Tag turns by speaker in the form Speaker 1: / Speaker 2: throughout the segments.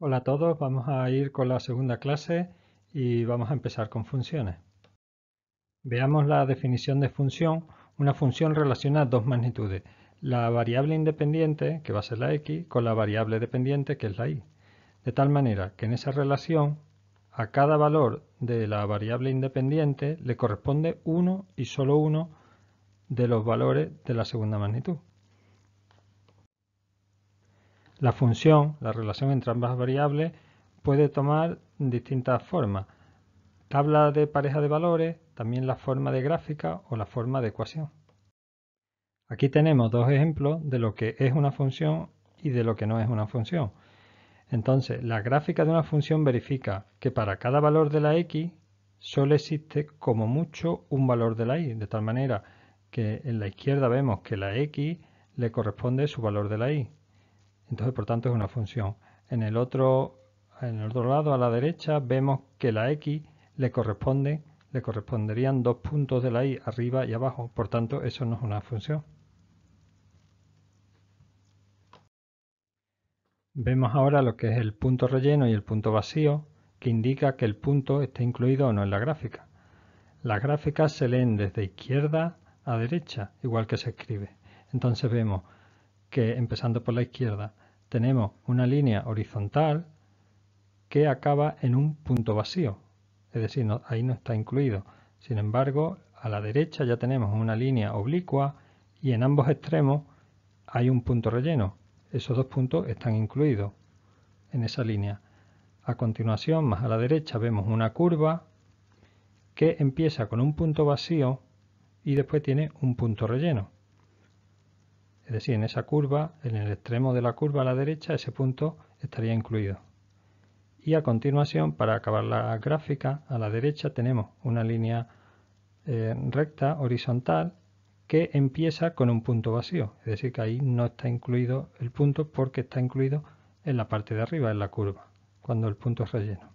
Speaker 1: Hola a todos, vamos a ir con la segunda clase y vamos a empezar con funciones. Veamos la definición de función. Una función relaciona dos magnitudes, la variable independiente, que va a ser la x, con la variable dependiente, que es la y. De tal manera que en esa relación a cada valor de la variable independiente le corresponde uno y solo uno de los valores de la segunda magnitud. La función, la relación entre ambas variables, puede tomar distintas formas. Tabla de pareja de valores, también la forma de gráfica o la forma de ecuación. Aquí tenemos dos ejemplos de lo que es una función y de lo que no es una función. Entonces, la gráfica de una función verifica que para cada valor de la x solo existe como mucho un valor de la y, de tal manera que en la izquierda vemos que la x le corresponde su valor de la y, entonces, por tanto, es una función. En el otro, en el otro lado, a la derecha, vemos que la x le corresponde, le corresponderían dos puntos de la y arriba y abajo. Por tanto, eso no es una función. Vemos ahora lo que es el punto relleno y el punto vacío, que indica que el punto está incluido o no en la gráfica. Las gráficas se leen desde izquierda a derecha, igual que se escribe. Entonces vemos que, empezando por la izquierda, tenemos una línea horizontal que acaba en un punto vacío. Es decir, ahí no está incluido. Sin embargo, a la derecha ya tenemos una línea oblicua y en ambos extremos hay un punto relleno. Esos dos puntos están incluidos en esa línea. A continuación, más a la derecha, vemos una curva que empieza con un punto vacío y después tiene un punto relleno. Es decir, en esa curva, en el extremo de la curva a la derecha, ese punto estaría incluido. Y a continuación, para acabar la gráfica, a la derecha tenemos una línea eh, recta horizontal que empieza con un punto vacío. Es decir, que ahí no está incluido el punto porque está incluido en la parte de arriba, en la curva, cuando el punto es relleno.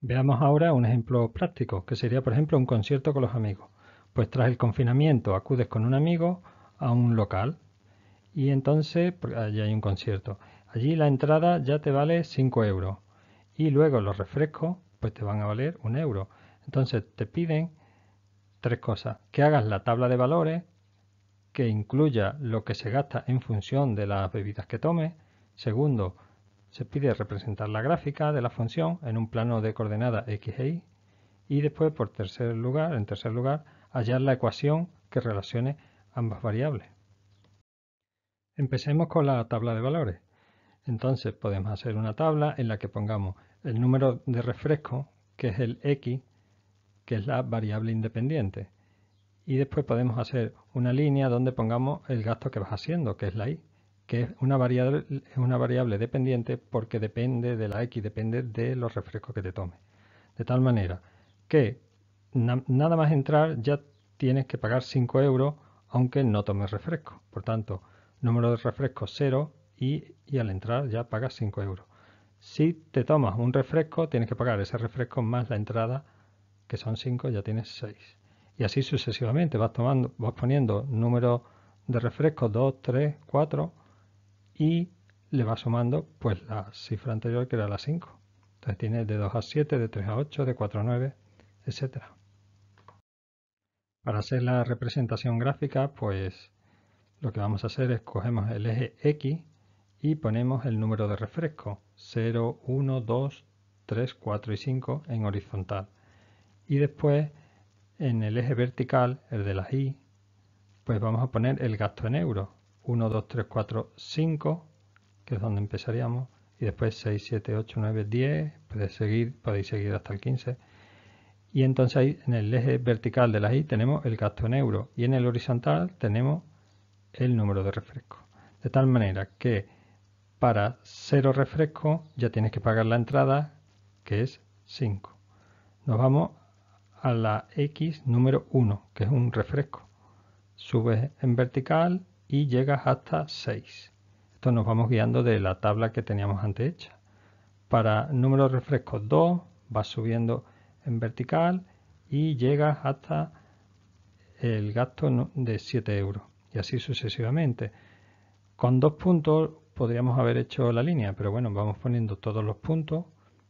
Speaker 1: Veamos ahora un ejemplo práctico, que sería por ejemplo un concierto con los amigos. Pues tras el confinamiento acudes con un amigo a un local y entonces pues, allí hay un concierto. Allí la entrada ya te vale 5 euros y luego los refrescos pues te van a valer un euro. Entonces te piden tres cosas. Que hagas la tabla de valores, que incluya lo que se gasta en función de las bebidas que tomes. Segundo, se pide representar la gráfica de la función en un plano de coordenadas x e y. Y después, por tercer lugar, en tercer lugar, hallar la ecuación que relacione ambas variables. Empecemos con la tabla de valores. Entonces podemos hacer una tabla en la que pongamos el número de refresco, que es el x, que es la variable independiente. Y después podemos hacer una línea donde pongamos el gasto que vas haciendo, que es la y, que es una variable, una variable dependiente porque depende de la x, depende de los refrescos que te tome. De tal manera que nada más entrar ya tienes que pagar 5 euros aunque no tomes refresco. Por tanto, número de refresco 0 y, al entrar ya pagas 5 euros. Si te tomas un refresco, tienes que pagar ese refresco más la entrada, que son 5, ya tienes 6. Y así sucesivamente, vas, tomando, vas poniendo número de refresco 2, 3, 4 y le vas sumando pues la cifra anterior que era la 5. Entonces tienes de 2 a 7, de 3 a 8, de 4 a 9, etcétera. Para hacer la representación gráfica, pues lo que vamos a hacer es cogemos el eje X y ponemos el número de refresco 0, 1, 2, 3, 4 y 5 en horizontal. Y después en el eje vertical, el de las Y, pues vamos a poner el gasto en euros. 1, 2, 3, 4, 5, que es donde empezaríamos. Y después 6, 7, 8, 9, 10, podéis seguir, podéis seguir hasta el 15 y entonces ahí en el eje vertical de la Y tenemos el gasto en euros y en el horizontal tenemos el número de refresco. De tal manera que para cero refresco ya tienes que pagar la entrada que es 5. Nos vamos a la X número 1 que es un refresco. Subes en vertical y llegas hasta 6. Esto nos vamos guiando de la tabla que teníamos antes hecha. Para número de refrescos 2 vas subiendo en vertical y llega hasta el gasto de 7 euros y así sucesivamente. Con dos puntos podríamos haber hecho la línea, pero bueno, vamos poniendo todos los puntos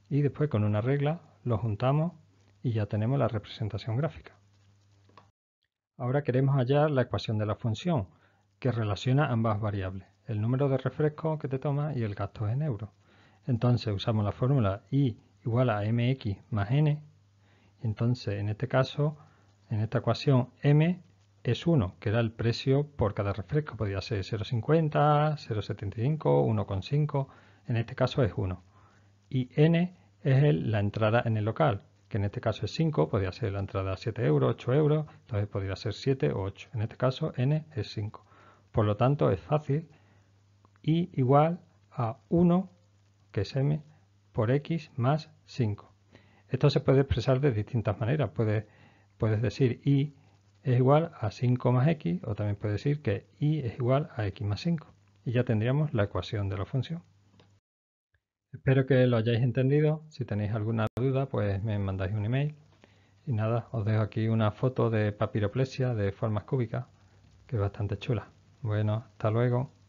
Speaker 1: y después con una regla lo juntamos y ya tenemos la representación gráfica. Ahora queremos hallar la ecuación de la función que relaciona ambas variables, el número de refresco que te toma y el gasto en euros. Entonces usamos la fórmula y igual a mx más n entonces, en este caso, en esta ecuación, M es 1, que era el precio por cada refresco. Podría ser 0,50, 0,75, 1,5. En este caso es 1. Y N es la entrada en el local, que en este caso es 5, podría ser la entrada 7 euros, 8 euros, entonces podría ser 7 o 8. En este caso N es 5. Por lo tanto es fácil y igual a 1, que es M, por X más 5. Esto se puede expresar de distintas maneras. Puedes, decir y es igual a 5 más x o también puedes decir que i es igual a x más 5. Y ya tendríamos la ecuación de la función. Espero que lo hayáis entendido. Si tenéis alguna duda, pues me mandáis un email. Y nada, os dejo aquí una foto de papiroplesia de formas cúbicas, que es bastante chula. Bueno, hasta luego.